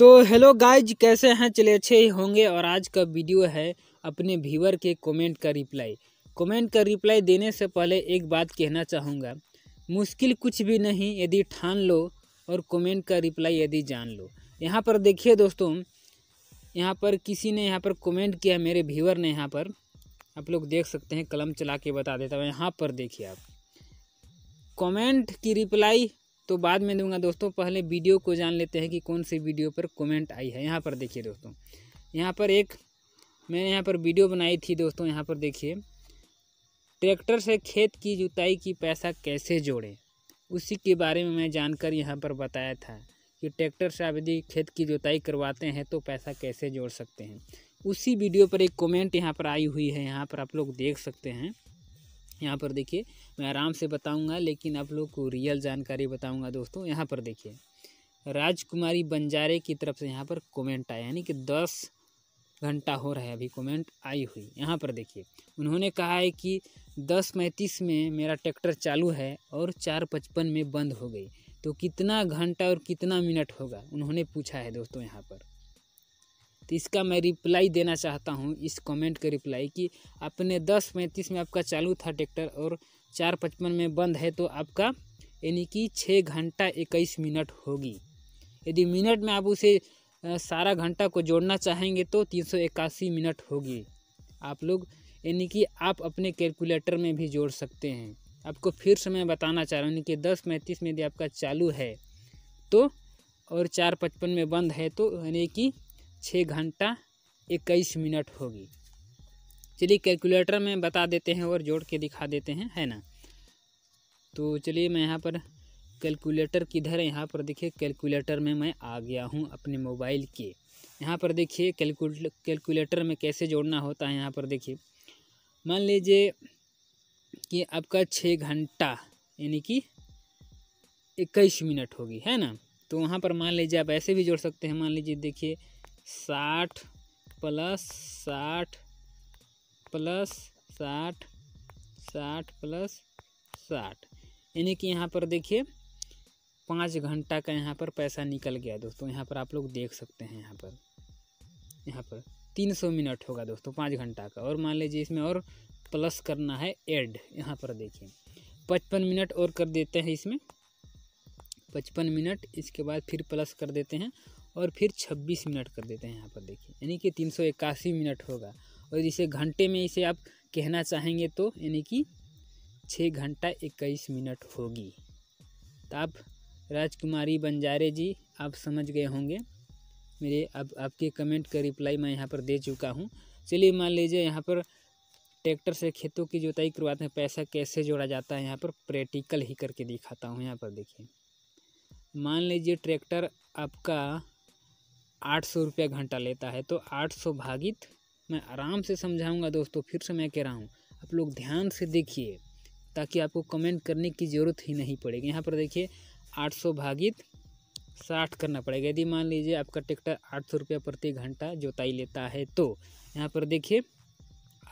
तो hello guys कैसे हैं चले अच्छे ही होंगे और आज का वीडियो है अपने व्यूवर के कमेंट का रिप्लाई कमेंट का रिप्लाई देने से पहले एक बात कहना चाहूँगा मुश्किल कुछ भी नहीं यदि ठान लो और कमेंट का रिप्लाई यदि जान लो यहाँ पर देखिए दोस्तों यहाँ पर किसी ने यहाँ पर कमेंट किया मेरे व्यूवर ने यहाँ पर आप लोग देख सकते हैं कलम चला के बता देता हूँ यहाँ पर देखिए आप कमेंट की रिप्लाई तो बाद में दूंगा दोस्तों पहले वीडियो को जान लेते हैं कि कौन सी वीडियो पर कमेंट आई है यहाँ पर देखिए दोस्तों यहाँ पर एक मैंने यहाँ पर वीडियो बनाई थी दोस्तों यहाँ पर देखिए ट्रैक्टर से खेत की जुताई की पैसा कैसे जोड़ें उसी के बारे में मैं जानकर यहाँ पर बताया था कि ट्रैक्टर से आप यदि खेत की जुताई करवाते हैं तो पैसा कैसे जोड़ सकते हैं उसी वीडियो पर एक कमेंट यहाँ पर आई हुई है यहाँ पर आप लोग देख सकते हैं यहाँ पर देखिए मैं आराम से बताऊँगा लेकिन आप लोग को रियल जानकारी बताऊँगा दोस्तों यहाँ पर देखिए राजकुमारी बंजारे की तरफ से यहाँ पर कमेंट आया यानी कि दस घंटा हो रहा है अभी कमेंट आई हुई यहाँ पर देखिए उन्होंने कहा है कि दस पैंतीस में मेरा ट्रैक्टर चालू है और चार पचपन में बंद हो गई तो कितना घंटा और कितना मिनट होगा उन्होंने पूछा है दोस्तों यहाँ पर तो इसका मैं रिप्लाई देना चाहता हूँ इस कमेंट का रिप्लाई कि अपने दस पैंतीस में आपका चालू था ट्रैक्टर और चार पचपन में बंद है तो आपका यानी कि छः घंटा इक्कीस मिनट होगी यदि मिनट में आप उसे सारा घंटा को जोड़ना चाहेंगे तो तीन सौ इक्यासी मिनट होगी आप लोग यानी कि आप अपने कैलकुलेटर में भी जोड़ सकते हैं आपको फिर से मैं बताना चाह रहा हूँ यानी कि दस पैंतीस में यदि आपका चालू है तो और चार पचपन में बंद है तो यानी कि छः घंटा इक्कीस मिनट होगी चलिए कैलकुलेटर में बता देते हैं और जोड़ के दिखा देते हैं है ना तो चलिए मैं यहाँ पर कैलकुलेटर किधर है यहाँ पर देखिए कैलकुलेटर में मैं आ गया हूँ अपने मोबाइल के यहाँ पर देखिए कैलकुल कैलकुलेटर में कैसे जोड़ना होता है यहाँ पर देखिए मान लीजिए कि आपका छः घंटा यानी कि इक्कीस मिनट होगी है ना तो वहाँ पर मान लीजिए आप ऐसे भी जोड़ सकते हैं मान लीजिए देखिए साठ प्लस साठ प्लस साठ साठ प्लस साठ यानी कि यहाँ पर देखिए पाँच घंटा का यहाँ पर पैसा निकल गया दोस्तों यहाँ पर आप लोग देख सकते हैं यहाँ पर यहाँ पर तीन सौ मिनट होगा दोस्तों पाँच घंटा का और मान लीजिए इसमें और प्लस करना है एड यहाँ पर देखिए पचपन मिनट और कर देते हैं इसमें पचपन मिनट इसके बाद फिर प्लस कर देते हैं और फिर 26 मिनट कर देते हैं यहाँ पर देखिए यानी कि तीन मिनट होगा और इसे घंटे में इसे आप कहना चाहेंगे तो यानी कि छः घंटा इक्कीस मिनट होगी तो आप राजकुमारी बंजारे जी आप समझ गए होंगे मेरे अब आपके कमेंट का रिप्लाई मैं यहाँ पर दे चुका हूँ चलिए मान लीजिए यहाँ पर ट्रैक्टर से खेतों की जुताई करवाते हैं पैसा कैसे जोड़ा जाता है यहाँ पर प्रैक्टिकल ही करके दिखाता हूँ यहाँ पर देखिए मान लीजिए ट्रैक्टर आपका आठ सौ रुपया घंटा लेता है तो आठ सौ भागित मैं आराम से समझाऊंगा दोस्तों फिर से मैं कह रहा हूँ आप लोग ध्यान से देखिए ताकि आपको कमेंट करने की ज़रूरत ही नहीं पड़ेगी यहाँ पर देखिए आठ सौ भागित साठ करना पड़ेगा यदि मान लीजिए आपका ट्रैक्टर आठ सौ रुपया प्रति घंटा जोताई लेता है तो यहाँ पर देखिए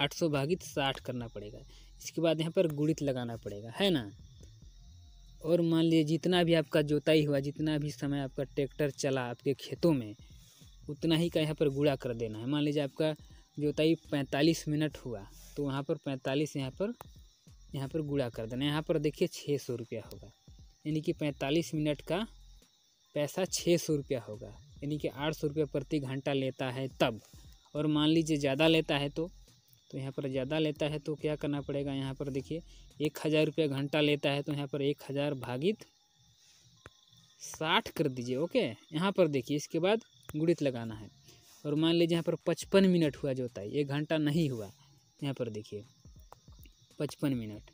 आठ सौ भागित साठ करना पड़ेगा इसके बाद यहाँ पर गुड़ित लगाना पड़ेगा है ना और मान लीजिए जितना भी आपका जोताई हुआ जितना भी समय आपका ट्रैक्टर चला आपके खेतों में उतना ही का यहाँ पर गुड़ा कर देना है मान लीजिए आपका जोताई पैंतालीस मिनट हुआ तो वहाँ पर पैंतालीस यहाँ पर यहाँ पर गुड़ा कर देना यहाँ पर देखिए छः सौ रुपया होगा यानी कि पैंतालीस मिनट का पैसा छः सौ रुपया होगा यानी कि आठ सौ रुपया प्रति घंटा लेता है तब और मान लीजिए ज़्यादा लेता है तो तो यहाँ पर ज़्यादा लेता है तो क्या करना पड़ेगा यहाँ पर देखिए एक हज़ार रुपया घंटा लेता है तो यहाँ पर एक हज़ार भागित साठ कर दीजिए ओके यहाँ पर देखिए इसके बाद गुड़ित लगाना है और मान लीजिए यहाँ पर पचपन मिनट हुआ जोताई एक घंटा नहीं हुआ यहाँ पर देखिए पचपन मिनट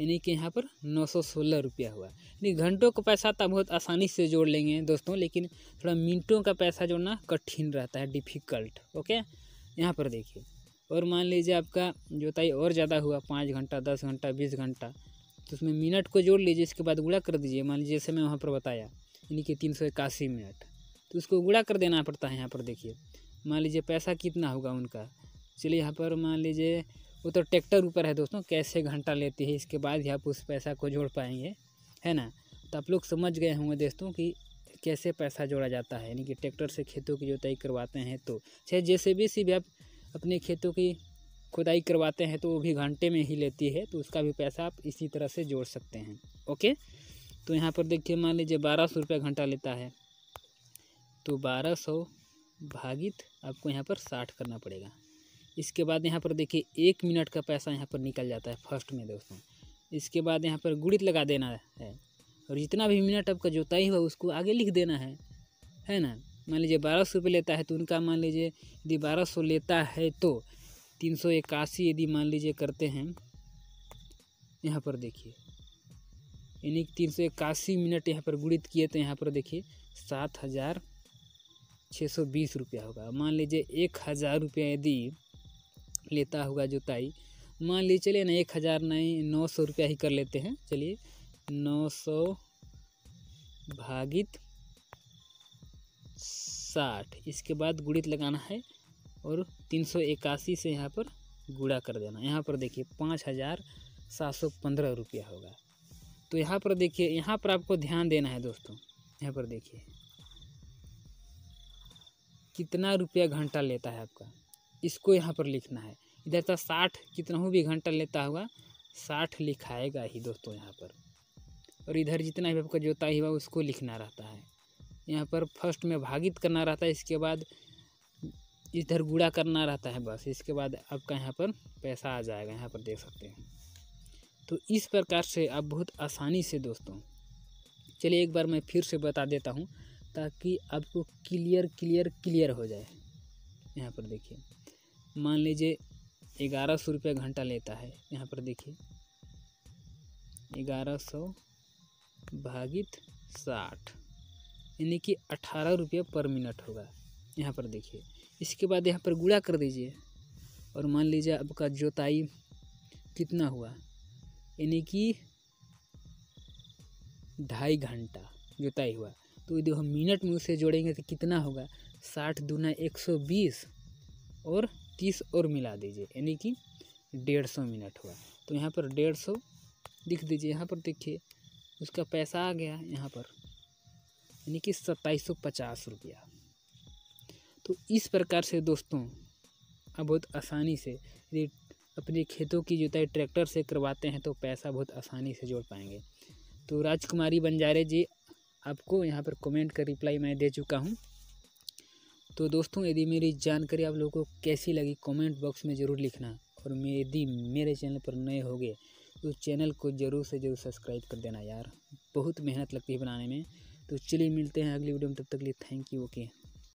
यानी कि यहाँ पर नौ सौ सोलह रुपया हुआ यानी घंटों का पैसा तो बहुत आसानी से जोड़ लेंगे दोस्तों लेकिन थोड़ा मिनटों का पैसा जोड़ना कठिन रहता है डिफ़िकल्ट ओके यहाँ पर देखिए और मान लीजिए आपका जोताई और ज़्यादा हुआ पाँच घंटा दस घंटा बीस घंटा तो उसमें मिनट को जोड़ लीजिए इसके बाद गुड़ा कर दीजिए मान लीजिए जैसे मैं वहाँ पर बताया यानी कि तीन सौ इक्यासी मिनट तो उसको गुड़ा कर देना पड़ता है यहाँ पर देखिए मान लीजिए पैसा कितना होगा उनका चलिए यहाँ पर मान लीजिए वो तो ट्रैक्टर ऊपर है दोस्तों कैसे घंटा लेती है इसके बाद ही आप उस पैसा को जोड़ पाएंगे है ना तो आप लोग समझ गए होंगे दोस्तों कि कैसे पैसा जोड़ा जाता है यानी कि ट्रैक्टर से खेतों की जोताई करवाते हैं तो चाहे जैसे भी सी भी आप अपने खेतों की खुदाई करवाते हैं तो वो भी घंटे में ही लेती है तो उसका भी पैसा आप इसी तरह से जोड़ सकते हैं ओके तो यहाँ पर देखिए मान लीजिए बारह सौ रुपये घंटा लेता है तो बारह सौ भागित आपको यहाँ पर साठ करना पड़ेगा इसके बाद यहाँ पर देखिए एक मिनट का पैसा यहाँ पर निकल जाता है फर्स्ट में दोस्तों इसके बाद यहाँ पर गुड़ित लगा देना है और जितना भी मिनट आपका जोताई हुआ उसको आगे लिख देना है है ना मान लीजिए बारह सौ रुपये लेता है तो उनका मान लीजिए यदि बारह सौ लेता है तो तीन सौ इक्यासी यदि मान लीजिए करते हैं यहाँ पर देखिए यानी तीन सौ इक्यासी मिनट यहाँ पर गुणित किए तो यहाँ पर देखिए सात हज़ार छः सौ बीस रुपया होगा मान लीजिए एक हज़ार रुपया यदि लेता होगा जोताई मान लीजिए चलिए ना एक हज़ार नहीं नौ सौ रुपया ही कर लेते हैं चलिए नौ सौ भागित साठ इसके बाद गुणित लगाना है और तीन सौ इक्यासी से यहाँ पर गुड़ा कर देना यहाँ पर देखिए पाँच हज़ार सात सौ पंद्रह रुपया होगा तो यहाँ पर देखिए यहाँ पर आपको ध्यान देना है दोस्तों यहाँ पर देखिए कितना रुपया घंटा लेता है आपका इसको यहाँ पर लिखना है इधर तो साठ कितना भी घंटा लेता होगा साठ लिखाएगा ही दोस्तों यहाँ पर और इधर जितना भी आपका जोताई हुआ उसको लिखना रहता है यहाँ पर फर्स्ट में भागित करना रहता है इसके बाद इधर गुड़ा करना रहता है बस इसके बाद आपका यहाँ पर पैसा आ जाएगा यहाँ पर देख सकते हैं तो इस प्रकार से आप बहुत आसानी से दोस्तों चलिए एक बार मैं फिर से बता देता हूँ ताकि आपको क्लियर क्लियर क्लियर हो जाए यहाँ पर देखिए मान लीजिए ग्यारह सौ रुपया घंटा लेता है यहाँ पर देखिए ग्यारह सौ भागित साठ यानी कि अठारह रुपये पर मिनट होगा यहाँ पर देखिए इसके बाद यहाँ पर गुड़ा कर दीजिए और मान लीजिए आपका जोताई कितना हुआ यानी कि ढाई घंटा जोताई हुआ तो यदि हम मिनट में उसे जोड़ेंगे तो कितना होगा साठ दूना एक सौ बीस और तीस और मिला दीजिए यानी कि डेढ़ सौ मिनट हुआ तो यहाँ पर डेढ़ सौ लिख दीजिए यहाँ पर देखिए उसका पैसा आ गया यहाँ पर यानी कि सत्ताईस सौ पचास रुपया तो इस प्रकार से दोस्तों आप बहुत आसानी से यदि अपने खेतों की जुताई ट्रैक्टर से करवाते हैं तो पैसा बहुत आसानी से जोड़ पाएंगे तो राजकुमारी बंजारे जी आपको यहाँ पर कमेंट का रिप्लाई मैं दे चुका हूँ तो दोस्तों यदि मेरी जानकारी आप लोगों को कैसी लगी कमेंट बॉक्स में ज़रूर लिखना और यदि मेरे चैनल पर नए हो गए तो चैनल को ज़रूर से ज़रूर सब्सक्राइब कर देना यार बहुत मेहनत लगती है बनाने में तो चलिए मिलते हैं अगली वीडियो में तब तक लिए थैंक यू ओके